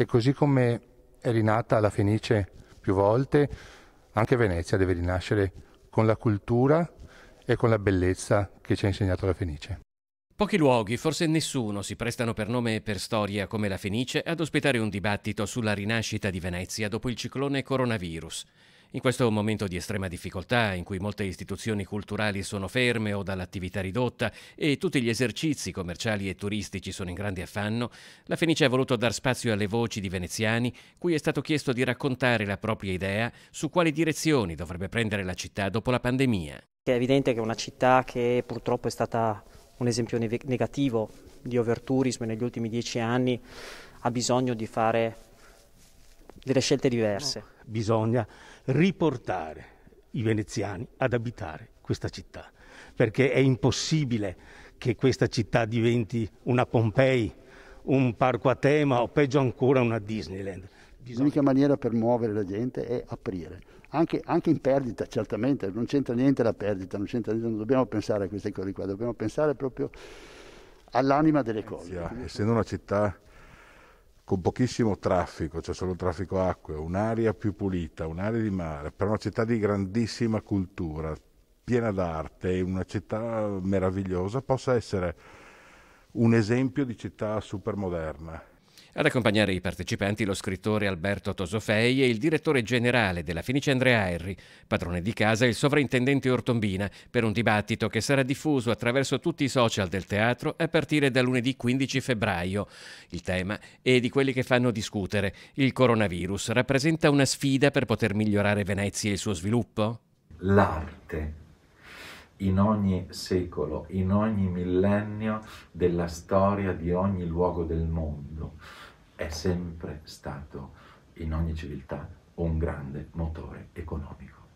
E così come è rinata la Fenice più volte, anche Venezia deve rinascere con la cultura e con la bellezza che ci ha insegnato la Fenice. Pochi luoghi, forse nessuno, si prestano per nome e per storia come la Fenice ad ospitare un dibattito sulla rinascita di Venezia dopo il ciclone coronavirus. In questo momento di estrema difficoltà, in cui molte istituzioni culturali sono ferme o dall'attività ridotta e tutti gli esercizi commerciali e turistici sono in grande affanno, la Fenice ha voluto dar spazio alle voci di veneziani, cui è stato chiesto di raccontare la propria idea su quali direzioni dovrebbe prendere la città dopo la pandemia. È evidente che è una città che purtroppo è stata un esempio negativo di overtourism negli ultimi dieci anni, ha bisogno di fare delle scelte diverse. No, bisogna riportare i veneziani ad abitare questa città, perché è impossibile che questa città diventi una Pompei, un parco a tema o peggio ancora una Disneyland. Bisogna... L'unica maniera per muovere la gente è aprire, anche, anche, in perdita certamente, non c'entra niente la perdita, non, niente, non dobbiamo pensare a queste cose qua, dobbiamo pensare proprio all'anima delle cose. Essendo una città con pochissimo traffico, cioè solo traffico acqueo, un'area più pulita, un'area di mare, per una città di grandissima cultura, piena d'arte, una città meravigliosa, possa essere un esempio di città super moderna. Ad accompagnare i partecipanti lo scrittore Alberto Tosofei e il direttore generale della Fenice Andrea Erri, padrone di casa il sovrintendente Ortombina, per un dibattito che sarà diffuso attraverso tutti i social del teatro a partire da lunedì 15 febbraio. Il tema è di quelli che fanno discutere. Il coronavirus rappresenta una sfida per poter migliorare Venezia e il suo sviluppo? L'arte in ogni secolo, in ogni millennio della storia di ogni luogo del mondo sempre stato in ogni civiltà un grande motore economico.